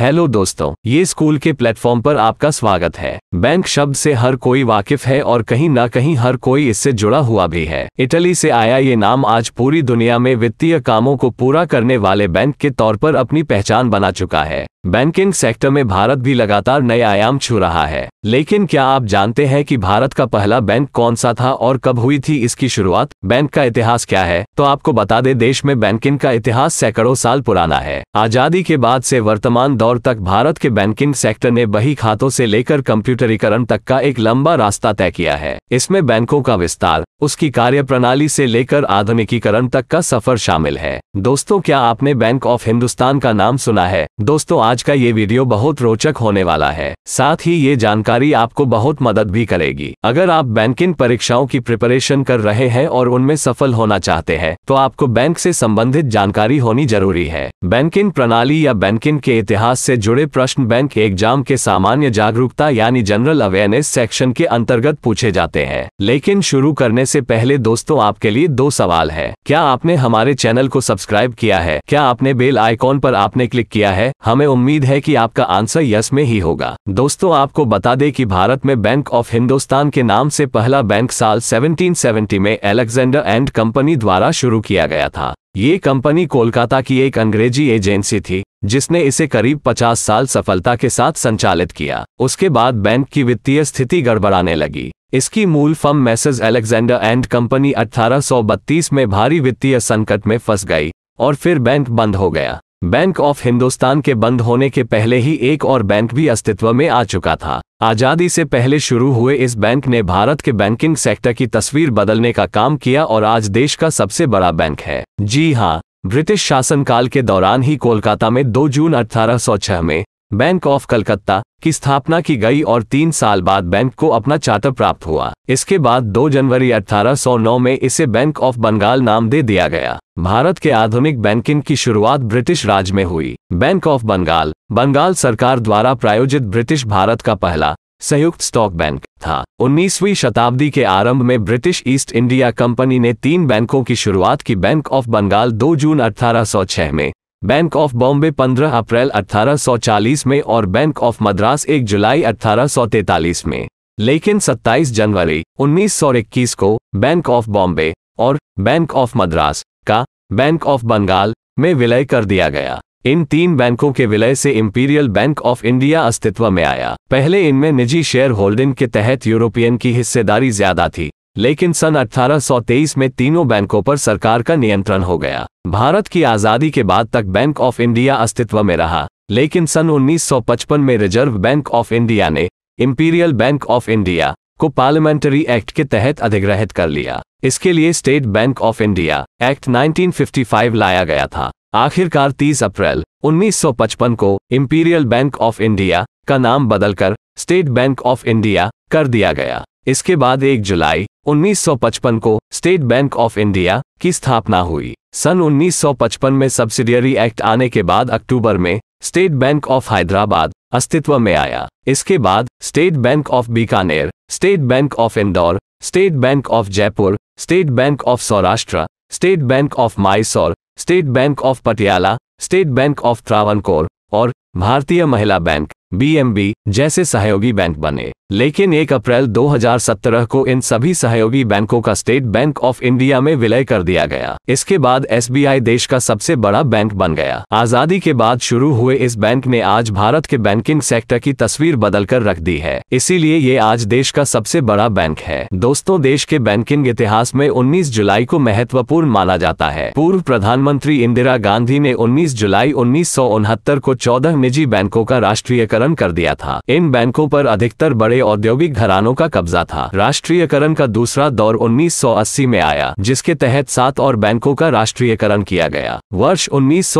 hello दोस्तों ये school के प्लेटफॉर्म पर आपका स्वागत है बैंक शब्द से हर कोई वाकिफ है और कहीं ना कहीं हर कोई इससे जुड़ा हुआ भी है इटली से आया ये नाम आज पूरी दुनिया में वित्तीय कामों को पूरा करने वाले बैंक के तौर पर अपनी पहचान बना चुका है बैंकिंग सेक्टर में भारत भी लगातार नए आयाम छू रहा है लेकिन क्या आप जानते हैं कि भारत का पहला बैंक कौन सा था और कब हुई थी इसकी शुरुआत बैंक का इतिहास क्या है तो आपको बता दें देश में बैंकिंग का इतिहास सैकड़ों साल पुराना है आजादी के बाद से वर्तमान दौर तक भारत के बैंकिंग सेक्टर ने बही खातों से लेकर कंप्यूटरीकरण तक का एक लंबा रास्ता तय किया है इसमें बैंकों का विस्तार उसकी कार्यप्रणाली से लेकर आधुनिकीकरण तक का सफर शामिल है दोस्तों क्या आपने बैंक ऑफ हिंदुस्तान का नाम सुना है दोस्तों आज का ये वीडियो बहुत रोचक होने वाला है साथ ही ये जानकारी आपको बहुत मदद भी करेगी अगर आप बैंकिंग परीक्षाओं की प्रिपरेशन कर रहे हैं और उनमें सफल होना चाहते हैं तो आपको बैंक से संबंधित जानकारी होनी जरूरी है बैंकिंग प्रणाली या बैंकिंग के इतिहास से जुड़े प्रश्न बैंक एग्जाम के सामान्य जागरूकता यानी जनरल अवेयरनेस सेक्शन के अंतर्गत पूछे जाते हैं लेकिन शुरू करने से पहले दोस्तों आपके लिए दो सवाल है क्या आपने हमारे चैनल को सब्सक्राइब किया है क्या आपने बेल आइकॉन पर आपने क्लिक किया है हमें उम्मीद है कि आपका आंसर यस में ही होगा दोस्तों आपको बता दें कि भारत में बैंक ऑफ हिंदुस्तान के नाम से पहला बैंक साल 1770 में एलेक्जेंडर एंड कंपनी द्वारा शुरू किया गया था ये कंपनी कोलकाता की एक अंग्रेजी एजेंसी थी जिसने इसे करीब 50 साल सफलता के साथ संचालित किया उसके बाद बैंक की वित्तीय स्थिति गड़बड़ाने लगी इसकी मूल firm Messrs Alexander and Company 1832 में भारी वित्तीय संकट में फंस गई और फिर बैंक बंद हो गया बैंक ऑफ हिंदुस्तान के बंद होने के पहले ही एक और बैंक भी अस्तित्व में आ चुका था आजादी से पहले शुरू हुए इस बैंक ने भारत के बैंकिंग सेक्टर की तस्वीर बदलने का काम किया और आज देश का सबसे बड़ा बैंक है जी हाँ ब्रिटिश शासनकाल के दौरान ही कोलकाता में 2 जून 1806 में बैंक ऑफ कलकत्ता की स्थापना की गई और तीन साल बाद बैंक को अपना चार्टर प्राप्त हुआ इसके बाद 2 जनवरी 1809 में इसे बैंक ऑफ बंगाल नाम दे दिया गया भारत के आधुनिक बैंकिंग की शुरुआत ब्रिटिश राज में हुई बैंक ऑफ बंगाल बंगाल सरकार द्वारा प्रायोजित ब्रिटिश भारत का पहला संयुक्त स्टॉक बैंक था 19वीं शताब्दी के आरंभ में ब्रिटिश ईस्ट इंडिया कंपनी ने तीन बैंकों की शुरुआत की बैंक ऑफ बंगाल 2 जून 1806 में बैंक ऑफ बॉम्बे 15 अप्रैल 1840 में और बैंक ऑफ मद्रास 1 जुलाई 1843 में लेकिन 27 जनवरी 1921 को बैंक ऑफ बॉम्बे और बैंक ऑफ मद्रास का बैंक ऑफ बंगाल में विलय कर दिया गया इन तीन बैंकों के विलय से इंपीरियल बैंक ऑफ इंडिया अस्तित्व में आया पहले इनमें निजी शेयर होल्डिंग के तहत यूरोपियन की हिस्सेदारी ज्यादा थी लेकिन सन 1823 में तीनों बैंकों पर सरकार का नियंत्रण हो गया भारत की आजादी के बाद तक बैंक ऑफ इंडिया अस्तित्व में रहा लेकिन सन 1955 में रिजर्व बैंक ऑफ इंडिया ने इंपीरियल बैंक ऑफ इंडिया को पार्लियामेंट्री एक्ट के तहत अधिग्रहित कर लिया इसके लिए State Bank of India act 1955 लाया गया था आखिरकार 30 अप्रैल 1955 को इंपीरियल बैंक ऑफ इंडिया का नाम बदलकर स्टेट बैंक ऑफ इंडिया कर दिया गया इसके बाद 1 जुलाई 1955 को स्टेट बैंक ऑफ इंडिया की स्थापना हुई सन 1955 में सब्सिडियरी एक्ट आने के बाद अक्टूबर में स्टेट बैंक ऑफ हैदराबाद अस्तित्व में आया इसके बाद State Bank of Bikaner State Bank of Indore State Bank of Jaipur State Bank of Saurashtra State Bank of Mysore State Bank of Patiala State Bank of Travancore और भारतीय महिला बैंक बीएमबी जैसे सहयोगी बैंक बने लेकिन 1 अप्रैल 2017 को इन सभी सहयोगी बैंकों का स्टेट बैंक ऑफ इंडिया में विलय कर दिया गया इसके बाद एसबीआई देश का सबसे बड़ा बैंक बन गया आजादी के बाद शुरू हुए इस बैंक ने आज भारत के बैंकिंग सेक्टर की तस्वीर बदल कर रख दी है इसीलिए ये आज देश का सबसे बड़ा बैंक है दोस्तों देश के बैंकिंग इतिहास में उन्नीस जुलाई को महत्वपूर्ण माना जाता है पूर्व प्रधानमंत्री इंदिरा गांधी ने उन्नीस जुलाई उन्नीस को चौदह निजी बैंकों का राष्ट्रीयकरण राष्ट्रीयकरण कर दिया था इन बैंकों पर अधिकतर बड़े औद्योगिक घरानों का कब्जा था राष्ट्रीयकरण का दूसरा दौर 1980 में आया जिसके तहत सात और बैंकों का राष्ट्रीयकरण किया गया वर्ष उन्नीस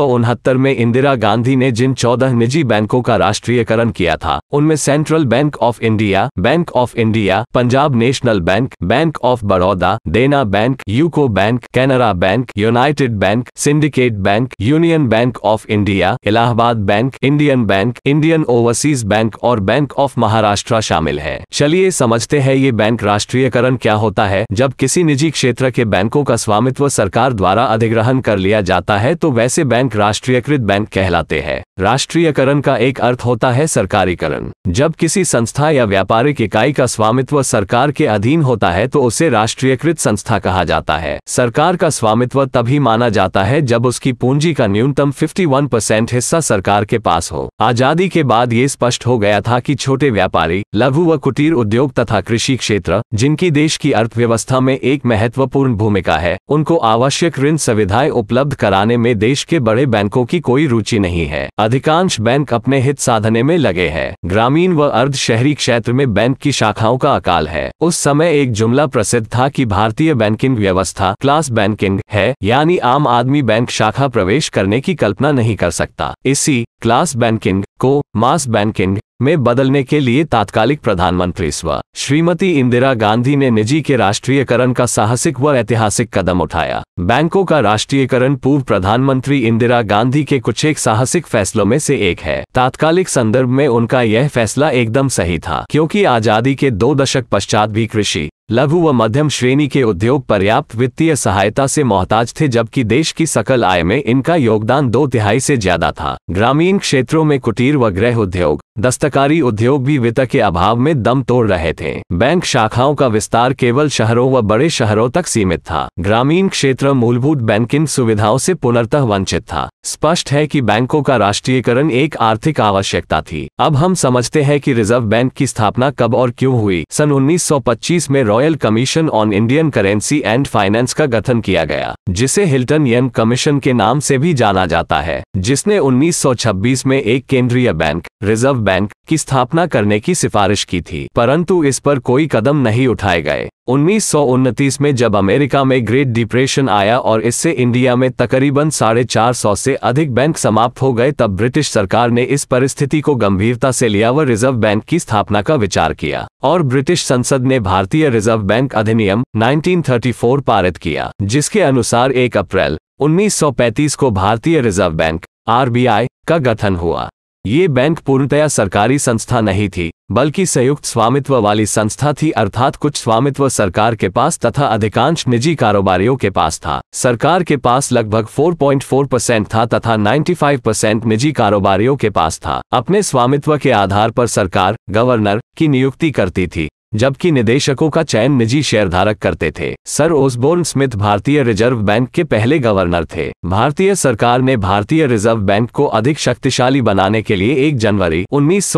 में इंदिरा गांधी ने जिन चौदह निजी बैंकों का राष्ट्रीयकरण किया था उनमें Central Bank of India Bank of India Punjab National Bank Bank of Baroda Dena Bank UCO Bank Canara Bank United Bank Syndicate Bank Union Bank of India Allahabad Bank Indian Bank Indian over Overseas Bank और बैंक ऑफ महाराष्ट्र शामिल है चलिए समझते हैं ये bank राष्ट्रीयकरण क्या होता है जब किसी निजी क्षेत्र के बैंकों का स्वामित्व सरकार द्वारा अधिग्रहण कर लिया जाता है तो वैसे बैंक राष्ट्रीयकृत बैंक कहलाते हैं राष्ट्रीयकरण का एक अर्थ होता है सरकारीकरण जब किसी संस्था या व्यापारिक इकाई का स्वामित्व सरकार के अधीन होता है तो उसे राष्ट्रीयकृत संस्था कहा जाता है सरकार का स्वामित्व तभी माना जाता है जब उसकी पूंजी का न्यूनतम 51 परसेंट हिस्सा सरकार के पास हो आजादी के बाद ये स्पष्ट हो गया था कि छोटे व्यापारी लघु व कुटीर उद्योग तथा कृषि क्षेत्र जिनकी देश की अर्थव्यवस्था में एक महत्वपूर्ण भूमिका है उनको आवश्यक ऋण सुविधाएं उपलब्ध कराने में देश के बड़े बैंकों की कोई रुचि नहीं है अधिकांश बैंक अपने हित साधने में लगे हैं ग्रामीण व अर्ध शहरी क्षेत्र में बैंक की शाखाओं का अकाल है उस समय एक जुमला प्रसिद्ध था कि भारतीय बैंकिंग व्यवस्था क्लास बैंकिंग है यानी आम आदमी बैंक शाखा प्रवेश करने की कल्पना नहीं कर सकता इसी क्लास बैंकिंग को मास बैंकिंग में बदलने के लिए तात्कालिक प्रधानमंत्री स्व श्रीमती इंदिरा गांधी ने निजी के राष्ट्रीयकरण का साहसिक व ऐतिहासिक कदम उठाया बैंकों का राष्ट्रीयकरण पूर्व प्रधानमंत्री इंदिरा गांधी के कुछ एक साहसिक फैसलों में से एक है तात्कालिक संदर्भ में उनका यह फैसला एकदम सही था क्योंकि आजादी के दो दशक पश्चात भी कृषि लघु व मध्यम श्रेणी के उद्योग पर्याप्त वित्तीय सहायता से मोहताज थे जबकि देश की सकल आय में इनका योगदान दो तिहाई से ज्यादा था ग्रामीण क्षेत्रों में कुटीर व गृह उद्योग दस्तक सरकारी उद्योग भी वित्त के अभाव में दम तोड़ रहे थे बैंक शाखाओं का विस्तार केवल शहरों व बड़े शहरों तक सीमित था ग्रामीण क्षेत्र मूलभूत बैंकिंग सुविधाओं से पुनर्तः वंचित था स्पष्ट है कि बैंकों का राष्ट्रीयकरण एक आर्थिक आवश्यकता थी अब हम समझते हैं कि रिजर्व बैंक की स्थापना कब और क्यों हुई सन 1925 में Royal Commission on Indian Currency and Finance का गठन किया गया जिसे हिल्टन यम कमीशन के नाम से भी जाना जाता है जिसने 1926 में एक केंद्रीय बैंक रिजर्व बैंक की स्थापना करने की सिफारिश की थी परंतु इस पर कोई कदम नहीं उठाए गए उन्नीस में जब अमेरिका में ग्रेट डिप्रेशन आया और इससे इंडिया में तकरीबन साढ़े चार सौ से अधिक बैंक समाप्त हो गए तब ब्रिटिश सरकार ने इस परिस्थिति को गंभीरता से लिया व रिजर्व बैंक की स्थापना का विचार किया और ब्रिटिश संसद ने भारतीय रिजर्व बैंक अधिनियम 1934 पारित किया जिसके अनुसार 1 अप्रैल 1935 को भारतीय रिजर्व बैंक आरबीआई का गठन हुआ ये बैंक पूर्णतया सरकारी संस्था नहीं थी बल्कि संयुक्त स्वामित्व वाली संस्था थी अर्थात कुछ स्वामित्व सरकार के पास तथा अधिकांश निजी कारोबारियों के पास था सरकार के पास लगभग 4.4 परसेंट था तथा 95 परसेंट निजी कारोबारियों के पास था अपने स्वामित्व के आधार पर सरकार गवर्नर की नियुक्ति करती थी जबकि निदेशकों का चयन निजी शेयरधारक करते थे सर ओसबोर्न स्मिथ भारतीय रिजर्व बैंक के पहले गवर्नर थे भारतीय सरकार ने भारतीय रिजर्व बैंक को अधिक शक्तिशाली बनाने के लिए 1 जनवरी उन्नीस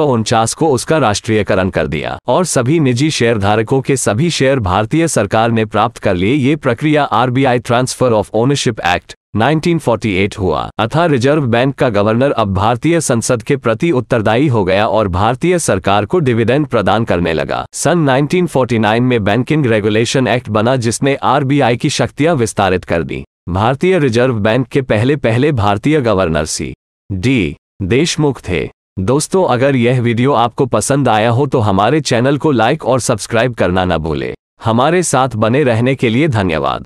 को उसका राष्ट्रीयकरण कर दिया और सभी निजी शेयरधारकों के सभी शेयर भारतीय सरकार ने प्राप्त कर लिए ये प्रक्रिया RBI transfer of ownership act 1948 हुआ अथा रिजर्व बैंक का गवर्नर अब भारतीय संसद के प्रति उत्तरदायी हो गया और भारतीय सरकार को डिविडेंड प्रदान करने लगा सन 1949 में बैंकिंग रेगुलेशन एक्ट बना जिसने आरबीआई की शक्तियां विस्तारित कर दी भारतीय रिजर्व बैंक के पहले पहले भारतीय गवर्नर सी डी देशमुख थे दोस्तों अगर यह वीडियो आपको पसंद आया हो तो हमारे चैनल को लाइक और सब्सक्राइब करना न भूले हमारे साथ बने रहने के लिए धन्यवाद